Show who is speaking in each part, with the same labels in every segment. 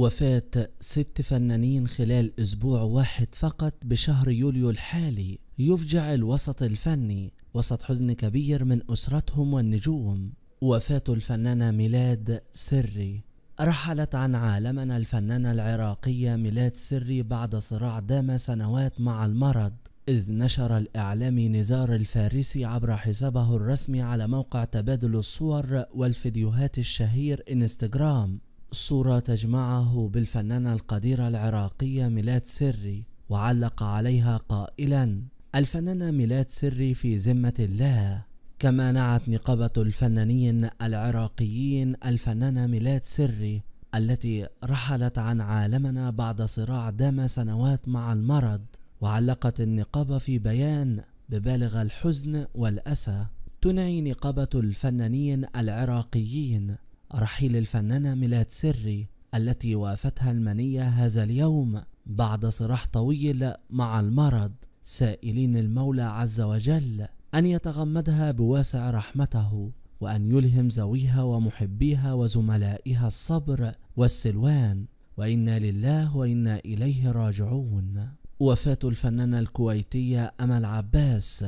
Speaker 1: وفاة ست فنانين خلال أسبوع واحد فقط بشهر يوليو الحالي يفجع الوسط الفني وسط حزن كبير من أسرتهم والنجوم وفاة الفنانة ميلاد سري رحلت عن عالمنا الفنانة العراقية ميلاد سري بعد صراع دام سنوات مع المرض إذ نشر الإعلامي نزار الفارسي عبر حسابه الرسمي على موقع تبادل الصور والفيديوهات الشهير إنستغرام صورة تجمعه بالفنانة القديرة العراقية ميلاد سري وعلق عليها قائلا الفنانة ميلاد سري في ذمة الله كما نعت نقابة الفنانين العراقيين الفنانة ميلاد سري التي رحلت عن عالمنا بعد صراع دام سنوات مع المرض وعلقت النقابة في بيان ببالغ الحزن والأسى تنعي نقابة الفنانين العراقيين رحيل الفنانة ميلاد سري التي وافتها المنية هذا اليوم بعد صراع طويل مع المرض سائلين المولى عز وجل أن يتغمدها بواسع رحمته وأن يلهم ذويها ومحبيها وزملائها الصبر والسلوان وإنا لله وإنا إليه راجعون وفاة الفنانة الكويتية أمل عباس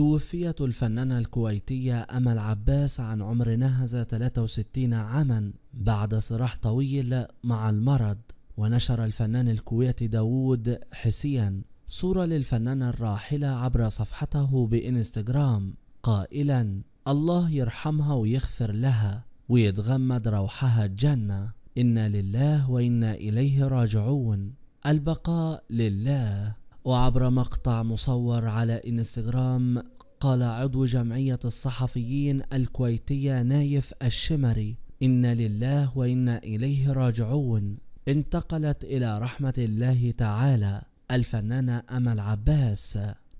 Speaker 1: توفيت الفنانة الكويتية أمل عباس عن عمر نهز 63 عاما بعد صراع طويل مع المرض ونشر الفنان الكويتي داوود حسين صورة للفنانة الراحلة عبر صفحته بإنستغرام قائلا الله يرحمها ويغفر لها ويتغمد روحها الجنة إنا لله وإنا إليه راجعون البقاء لله وعبر مقطع مصور على انستغرام قال عضو جمعية الصحفيين الكويتية نايف الشمري إن لله وإنا إليه راجعون انتقلت إلى رحمة الله تعالى الفنانة أمل عباس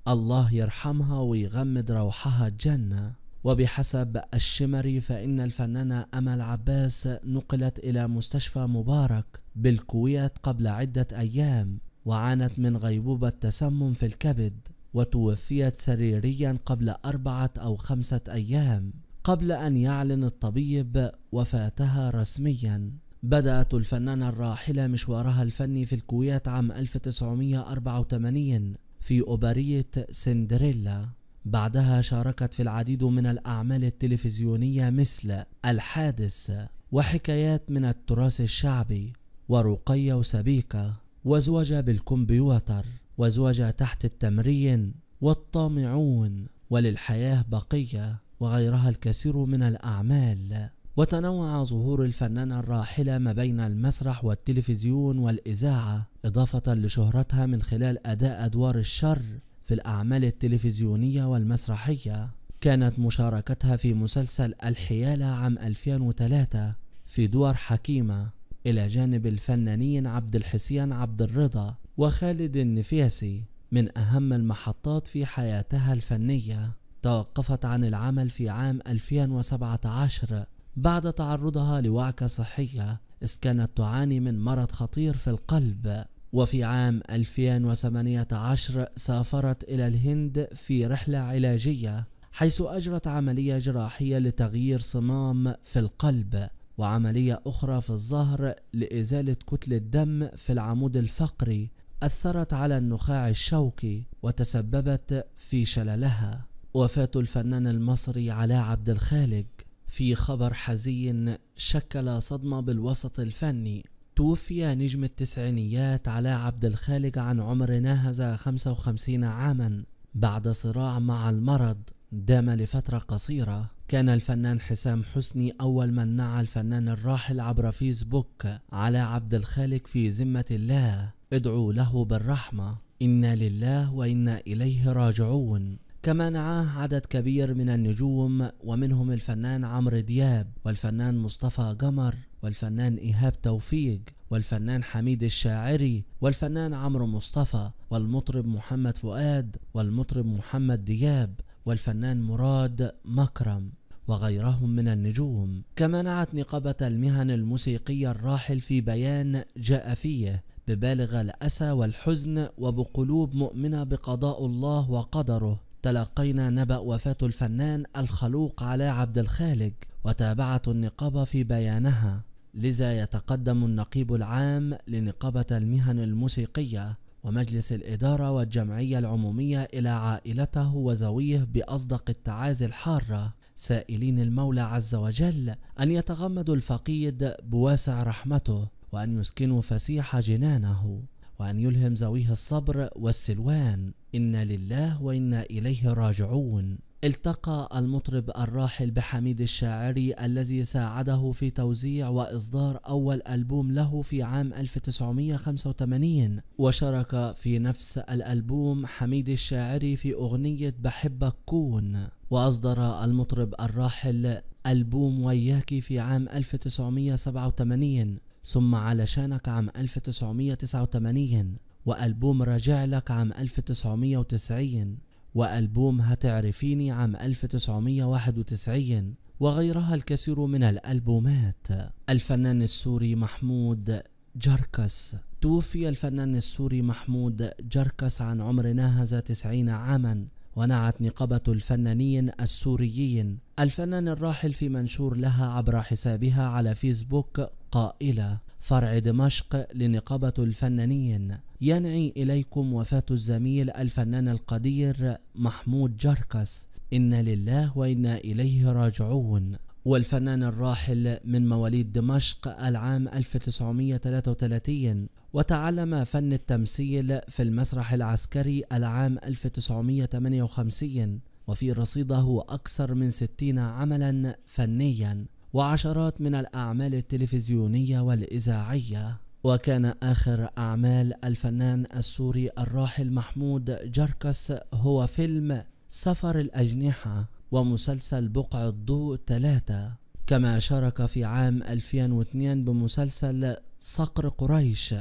Speaker 1: الله يرحمها ويغمد روحها الجنة وبحسب الشمري فإن الفنانة أمل عباس نقلت إلى مستشفى مبارك بالكويت قبل عدة أيام وعانت من غيبوبة تسمم في الكبد وتوفيت سريريا قبل أربعة أو خمسة أيام قبل أن يعلن الطبيب وفاتها رسميا بدأت الفنانة الراحلة مشوارها الفني في الكويت عام 1984 في أوبرية سندريلا بعدها شاركت في العديد من الأعمال التلفزيونية مثل الحادث وحكايات من التراث الشعبي ورقية وسبيكة وزوج بالكمبيوتر وزوج تحت التمرين والطامعون وللحياة بقية وغيرها الكثير من الأعمال وتنوع ظهور الفنانة الراحلة ما بين المسرح والتلفزيون والإذاعة إضافة لشهرتها من خلال أداء أدوار الشر في الأعمال التلفزيونية والمسرحية كانت مشاركتها في مسلسل الحيالة عام 2003 في دور حكيمة إلى جانب الفنانين عبد الحسين عبد الرضا وخالد النفيسي من أهم المحطات في حياتها الفنية توقفت عن العمل في عام 2017 بعد تعرضها لوعكة صحية إذ كانت تعاني من مرض خطير في القلب وفي عام 2018 سافرت إلى الهند في رحلة علاجية حيث أجرت عملية جراحية لتغيير صمام في القلب وعملية أخرى في الظهر لإزالة كتلة دم في العمود الفقري أثرت على النخاع الشوكي وتسببت في شللها وفاة الفنان المصري علاء عبد الخالق في خبر حزين شكل صدمة بالوسط الفني توفي نجم التسعينيات علاء عبد الخالق عن عمر ناهز 55 عاما بعد صراع مع المرض دام لفترة قصيرة كان الفنان حسام حسني أول من نعى الفنان الراحل عبر فيسبوك على عبد الخالق في ذمة الله ادعوا له بالرحمة إنا لله وإنا إليه راجعون كما نعاه عدد كبير من النجوم ومنهم الفنان عمرو دياب والفنان مصطفى قمر والفنان إيهاب توفيق والفنان حميد الشاعري والفنان عمرو مصطفى والمطرب محمد فؤاد والمطرب محمد دياب والفنان مراد مكرم وغيرهم من النجوم كما نعت نقابة المهن الموسيقية الراحل في بيان جاء فيه ببالغ الأسى والحزن وبقلوب مؤمنة بقضاء الله وقدره تلقينا نبأ وفاة الفنان الخلوق على عبد الخالق وتابعت النقابة في بيانها لذا يتقدم النقيب العام لنقابة المهن الموسيقية ومجلس الإدارة والجمعية العمومية إلى عائلته وزويه بأصدق التعازي الحارة سائلين المولى عز وجل أن يتغمدوا الفقيد بواسع رحمته وأن يسكنوا فسيح جنانه وأن يلهم زويه الصبر والسلوان إنا لله وإنا إليه راجعون التقى المطرب الراحل بحميد الشاعري الذي ساعده في توزيع وإصدار أول ألبوم له في عام 1985 وشارك في نفس الألبوم حميد الشاعري في أغنية بحبك كون وأصدر المطرب الراحل ألبوم وياكي في عام 1987 ثم علشانك عام 1989 وألبوم راجع لك عام 1990 وألبوم هتعرفيني عام 1991 وغيرها الكثير من الألبومات الفنان السوري محمود جركس توفي الفنان السوري محمود جركس عن عمر ناهز 90 عاما ونعت نقابة الفنانين السوريين الفنان الراحل في منشور لها عبر حسابها على فيسبوك قائلة فرع دمشق لنقابة الفنانين ينعي إليكم وفاة الزميل الفنان القدير محمود جركس إنا لله وإنا إليه راجعون والفنان الراحل من مواليد دمشق العام 1933 وتعلم فن التمثيل في المسرح العسكري العام 1958 وفي رصيده أكثر من 60 عملا فنيا وعشرات من الأعمال التلفزيونية والإذاعية وكان آخر أعمال الفنان السوري الراحل محمود جركس هو فيلم سفر الأجنحة ومسلسل بقع الضوء ثلاثة كما شارك في عام 2002 بمسلسل صقر قريش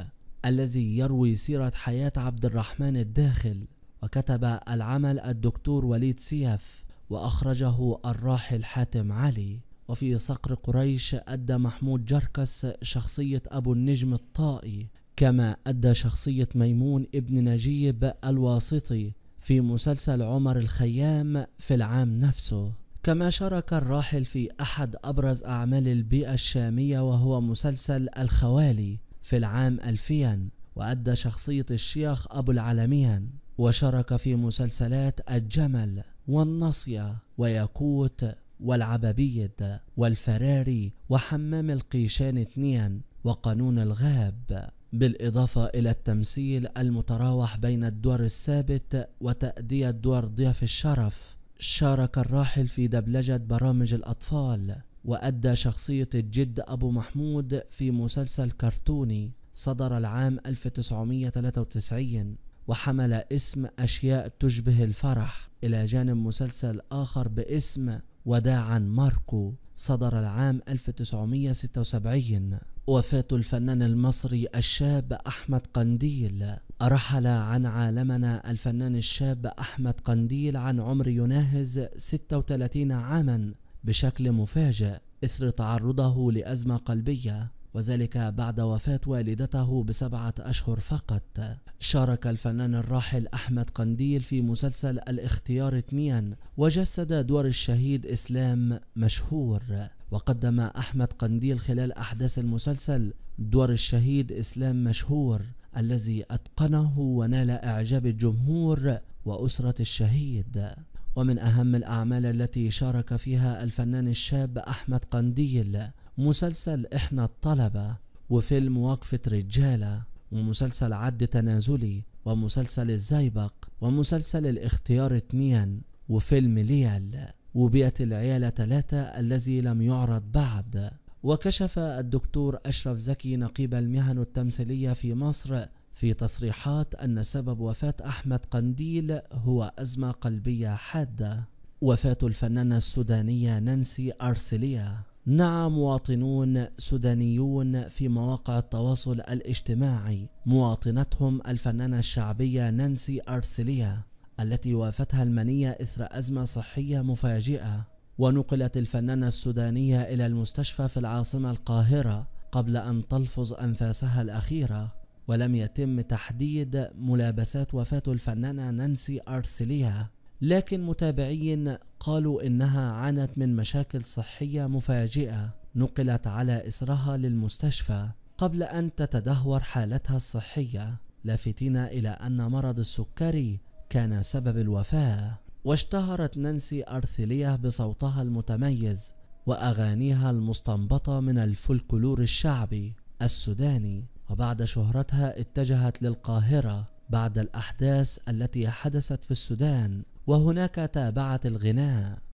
Speaker 1: الذي يروي سيرة حياة عبد الرحمن الداخل وكتب العمل الدكتور وليد سياف وأخرجه الراحل حاتم علي وفي صقر قريش أدى محمود جركس شخصية أبو النجم الطائي كما أدى شخصية ميمون ابن نجيب الواسطي في مسلسل عمر الخيام في العام نفسه كما شارك الراحل في أحد أبرز أعمال البيئة الشامية وهو مسلسل الخوالي في العام 2000 وأدى شخصية الشيخ أبو العلمين وشارك في مسلسلات الجمل والنصية وياقوت والعبابيد والفراري وحمام القيشان اثنين وقانون الغاب بالإضافة إلى التمثيل المتراوح بين الدور الثابت وتأدية دور ضيف الشرف شارك الراحل في دبلجة برامج الأطفال وأدى شخصية الجد أبو محمود في مسلسل كرتوني صدر العام 1993 وحمل اسم أشياء تشبه الفرح إلى جانب مسلسل آخر باسم وداعا ماركو صدر العام 1976 وفاة الفنان المصري الشاب أحمد قنديل رحل عن عالمنا الفنان الشاب أحمد قنديل عن عمر يناهز 36 عاما بشكل مفاجئ إثر تعرضه لأزمة قلبية وذلك بعد وفاة والدته بسبعة أشهر فقط شارك الفنان الراحل أحمد قنديل في مسلسل الاختيار اثنين وجسد دور الشهيد إسلام مشهور وقدم أحمد قنديل خلال أحداث المسلسل دور الشهيد إسلام مشهور الذي أتقنه ونال إعجاب الجمهور وأسرة الشهيد ومن أهم الأعمال التي شارك فيها الفنان الشاب أحمد قنديل مسلسل إحنا الطلبة وفيلم وقفة رجالة ومسلسل عد تنازلي ومسلسل الزيبق ومسلسل الاختيار اتنين وفيلم ليال وبيت العيالة ثلاثة الذي لم يعرض بعد وكشف الدكتور أشرف زكي نقيب المهن التمثيلية في مصر في تصريحات أن سبب وفاة أحمد قنديل هو أزمة قلبية حادة وفاة الفنانة السودانية نانسي أرسليا نعم مواطنون سودانيون في مواقع التواصل الاجتماعي مواطنتهم الفنانة الشعبية نانسي أرسليا التي وافتها المنية إثر أزمة صحية مفاجئة ونقلت الفنانة السودانية إلى المستشفى في العاصمة القاهرة قبل أن تلفظ أنفاسها الأخيرة ولم يتم تحديد ملابسات وفاة الفنانة نانسي أرسليا لكن متابعين قالوا إنها عانت من مشاكل صحية مفاجئة نقلت على إسرها للمستشفى قبل أن تتدهور حالتها الصحية لافتين إلى أن مرض السكري كان سبب الوفاة واشتهرت نانسي أرثيليا بصوتها المتميز وأغانيها المستنبطة من الفولكلور الشعبي السوداني وبعد شهرتها اتجهت للقاهرة بعد الأحداث التي حدثت في السودان وهناك تابعت الغناء